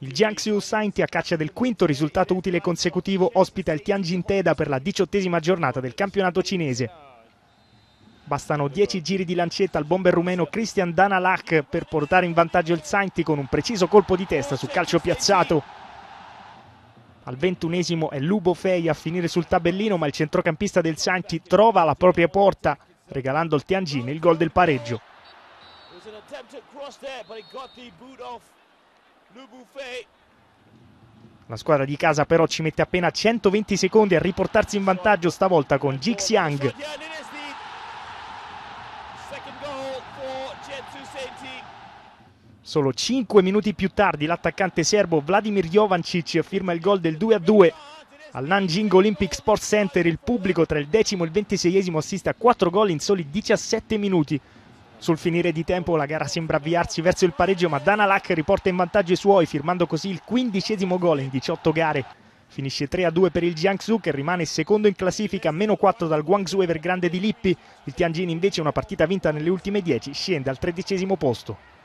Il Jiangsu Sainti a caccia del quinto risultato utile consecutivo ospita il Tianjin Teda per la diciottesima giornata del campionato cinese. Bastano 10 giri di lancetta al bomber rumeno Christian Danalak per portare in vantaggio il Sainti con un preciso colpo di testa su calcio piazzato. Al ventunesimo è Lubo Fei a finire sul tabellino, ma il centrocampista del Santi trova la propria porta, regalando al Tianjin il gol del pareggio. There, la squadra di casa però ci mette appena 120 secondi a riportarsi in vantaggio stavolta con Jix Solo 5 minuti più tardi l'attaccante serbo Vladimir Jovancic firma il gol del 2-2. Al Nanjing Olympic Sports Center il pubblico tra il decimo e il ventiseiesimo assiste a 4 gol in soli 17 minuti. Sul finire di tempo la gara sembra avviarsi verso il pareggio, ma Danalak riporta in vantaggio i suoi, firmando così il quindicesimo gol in 18 gare. Finisce 3-2 per il Jiangsu che rimane secondo in classifica, meno 4 dal Guangzhou Evergrande di Lippi. Il Tianjin invece una partita vinta nelle ultime 10 scende al tredicesimo posto.